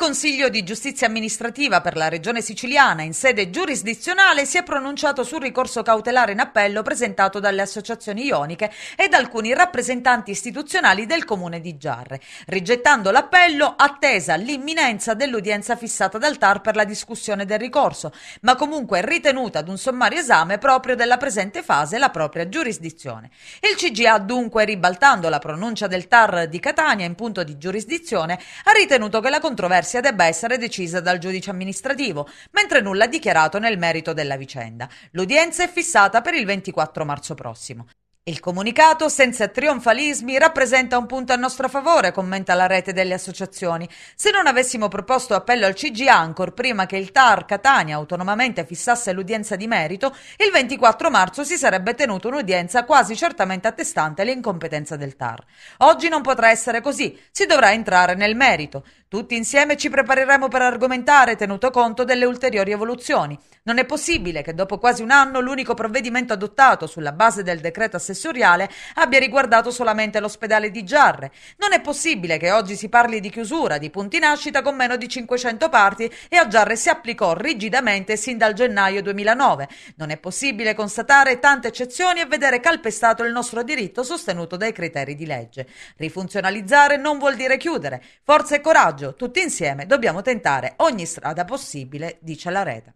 Consiglio di Giustizia Amministrativa per la Regione Siciliana in sede giurisdizionale si è pronunciato sul ricorso cautelare in appello presentato dalle associazioni ioniche e da alcuni rappresentanti istituzionali del Comune di Giarre, rigettando l'appello attesa l'imminenza dell'udienza fissata dal TAR per la discussione del ricorso, ma comunque ritenuta ad un sommario esame proprio della presente fase la propria giurisdizione. Il CGA dunque, ribaltando la pronuncia del TAR di Catania in punto di giurisdizione, ha ritenuto che la controversia controversia debba essere decisa dal giudice amministrativo, mentre nulla è dichiarato nel merito della vicenda. L'udienza è fissata per il 24 marzo prossimo. Il comunicato, senza trionfalismi, rappresenta un punto a nostro favore, commenta la rete delle associazioni. Se non avessimo proposto appello al CG Ancor prima che il TAR Catania autonomamente fissasse l'udienza di merito, il 24 marzo si sarebbe tenuta un'udienza quasi certamente attestante l'incompetenza del TAR. Oggi non potrà essere così, si dovrà entrare nel merito. Tutti insieme ci prepareremo per argomentare tenuto conto delle ulteriori evoluzioni. Non è possibile che dopo quasi un anno l'unico provvedimento adottato sulla base del decreto assessoriale abbia riguardato solamente l'ospedale di Giarre. Non è possibile che oggi si parli di chiusura di punti nascita con meno di 500 parti e a Giarre si applicò rigidamente sin dal gennaio 2009. Non è possibile constatare tante eccezioni e vedere calpestato il nostro diritto sostenuto dai criteri di legge. Rifunzionalizzare non vuol dire chiudere. Forza e coraggio coraggio, tutti insieme dobbiamo tentare ogni strada possibile, dice la rete.